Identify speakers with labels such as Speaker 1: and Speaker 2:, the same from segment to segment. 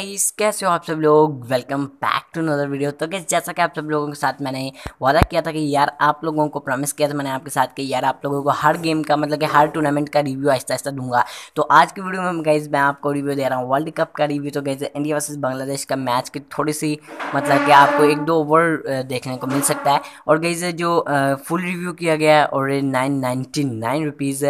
Speaker 1: Guys कैसे हो आप सब लोग welcome back to another video तो गैस जैसा कि आप सब लोगों के साथ मैंने वादा किया था कि यार आप लोगों को प्रॉमिस किया था मैंने आपके साथ कि यार आप लोगों को हर गेम का मतलब कि हर टूर्नामेंट का रिव्यू आहिस्ता आहिस्ता दूंगा तो आज की वीडियो में गाइज मैं आपको रिव्यू दे रहा हूँ वर्ल्ड कप का रिव्यू तो गैस इंडिया वर्सेज बांग्लादेश का मैच की थोड़ी सी मतलब कि आपको एक दो ओवर देखने को मिल सकता है और गैज जो फुल रिव्यू किया गया और nine ninety nine rupees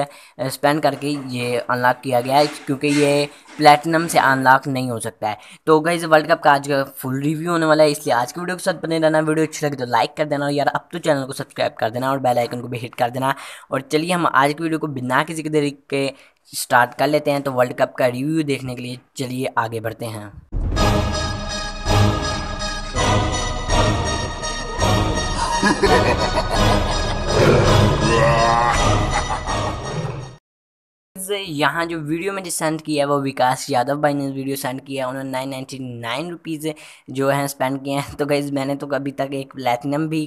Speaker 1: spend करके ये अनलॉक किया गया है क्योंकि ये प्लेटिनम से अनलॉक नहीं हो सकता है है तो गाइज वर्ल्ड कप का आज का फुल रिव्यू होने वाला है इसलिए आज की वीडियो के साथ बने रहना वीडियो अच्छी लगे तो लाइक कर देना और यार अब तो चैनल को सब्सक्राइब कर देना और बेल आइकन को भी हिट कर देना और चलिए हम आज की वीडियो को बिना किसी के तरीके के स्टार्ट कर लेते हैं तो वर्ल्ड कप का रिव्यू देखने के लिए चलिए आगे बढ़ते हैं Ha ha ha ha! यहाँ जो वीडियो मैंने सेंड किया है वो विकास यादव भाई ने वीडियो सेंड किया है उन्होंने नाइन नाइन्टी नाइन रुपीज़ जो है स्पेंड किए हैं तो गाइज़ मैंने तो अभी तक एक प्लेटिनम भी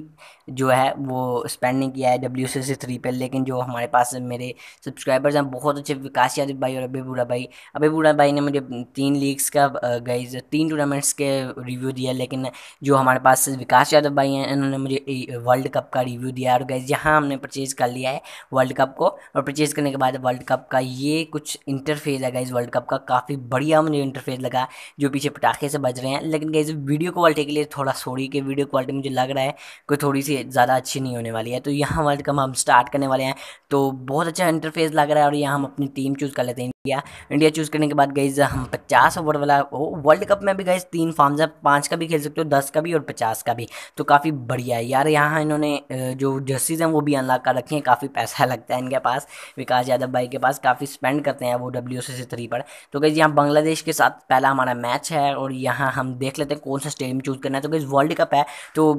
Speaker 1: जो है वो स्पेंड नहीं किया है डब्ल्यू सी सी थ्री पर लेकिन जो हमारे पास मेरे सब्सक्राइबर्स हैं बहुत अच्छे विकास यादव भाई और अभी बूढ़ा भाई अबे बूढ़ा भाई ने मुझे तीन लीग्स का गाइज तीन टूर्नामेंट्स के रिव्यू दिया लेकिन जो हमारे पास विकास यादव भाई हैं इन्होंने मुझे वर्ल्ड कप का रिव्यू दिया और गाइज यहाँ हमने परचेज़ कर लिया है वर्ल्ड कप को और परचेज़ करने के बाद वर्ल्ड कप का का ये कुछ इंटरफेस है गाइज़ वर्ल्ड कप का काफ़ी बढ़िया मुझे इंटरफेस लगा जो पीछे पटाखे से बज रहे हैं लेकिन गाइज़ वीडियो क्वालिटी के लिए थोड़ा सॉरी कि वीडियो क्वालिटी मुझे लग रहा है कोई थोड़ी सी ज़्यादा अच्छी नहीं होने वाली है तो यहाँ वर्ल्ड कप हम स्टार्ट करने वाले हैं तो बहुत अच्छा इंटरफेस लग रहा है और यहाँ हम अपनी टीम चूज़ कर लेते हैं इंडिया इंडिया चूज़ करने के बाद गई हम हाँ, पचास ओवर वाला वर्ल्ड कप में भी गए तीन फॉर्म्स है पाँच का भी खेल सकते हो दस का भी और पचास का भी तो काफ़ी बढ़िया है यार यहाँ इन्होंने जो जर्सीज हैं वो भी अनलॉक कर रखी हैं काफ़ी पैसा लगता है इनके पास विकास यादव भाई के पास काफ़ी स्पेंड करते हैं वो डब्ल्यू सी थ्री पर तो गई यहाँ बांग्लादेश के साथ पहला हमारा मैच है और यहाँ हम देख लेते हैं कौन सा स्टेडियम चूज़ करना है तो गई वर्ल्ड कप है तो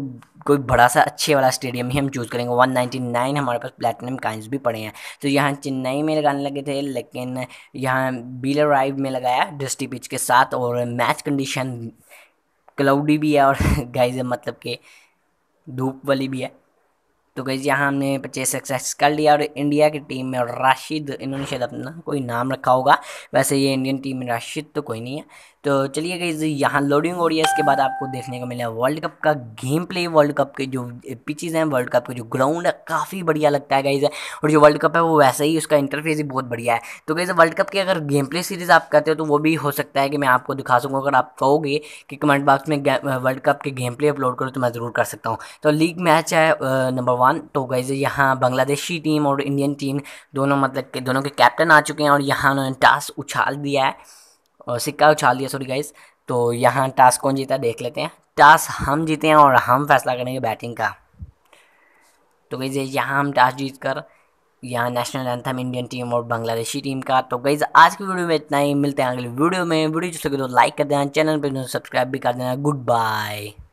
Speaker 1: कोई बड़ा सा अच्छे वाला स्टेडियम ही हम चूज़ करेंगे नाइन हमारे पास प्लेटिनम काइंस भी पड़े हैं तो यहाँ चेन्नई में लगाने लगे थे लेकिन यहाँ बीलर राइव में लगाया डस्टी पिच के साथ और मैच कंडीशन क्लाउडी भी है और गाइज मतलब कि धूप वाली भी है तो गई यहाँ हमने पच्चीस सक्सेस कर लिया और इंडिया की टीम में राशिद इन्होंने शायद अपना कोई नाम रखा होगा वैसे ये इंडियन टीम में राशिद तो कोई नहीं है तो चलिए गई यहाँ लोडिंग हो रही है इसके बाद आपको देखने को मिला वर्ल्ड कप का गेम प्ले वर्ल्ड कप के जो पिचेज हैं वर्ल्ड कप के जो ग्राउंड है काफ़ी बढ़िया लगता है गाइज और जो वर्ल्ड कप है वो वैसे ही उसका इंटरफेस ही बहुत बढ़िया है तो गई वर्ल्ड कप की अगर गेम प्ले सीरीज़ आप करते हो तो वो भी हो सकता है कि मैं आपको दिखा सकूँ अगर आप कहोगे कि कमेंट बॉक्स में वर्ल्ड कप के गेम प्ले अपलोड करो तो मैं ज़रूर कर सकता हूँ तो लीग मैच है नंबर वन वन तो गाइज यहाँ बांग्लादेशी टीम और इंडियन टीम दोनों मतलब के दोनों के कैप्टन आ चुके हैं और यहाँ उन्होंने टास उछाल दिया है और सिक्का उछाल दिया सॉरी गाइज तो यहाँ टास कौन जीता देख लेते हैं टास हम जीते हैं और हम फैसला करेंगे बैटिंग का तो गई यहाँ हम टास जीत कर यहाँ नेशनल एंथम इंडियन टीम और बांग्लादेशी टीम का तो गई आज की वीडियो में इतना ही मिलते हैं अगले वीडियो में वीडियो जो सके तो लाइक कर देना चैनल पर सब्सक्राइब भी कर देना गुड बाय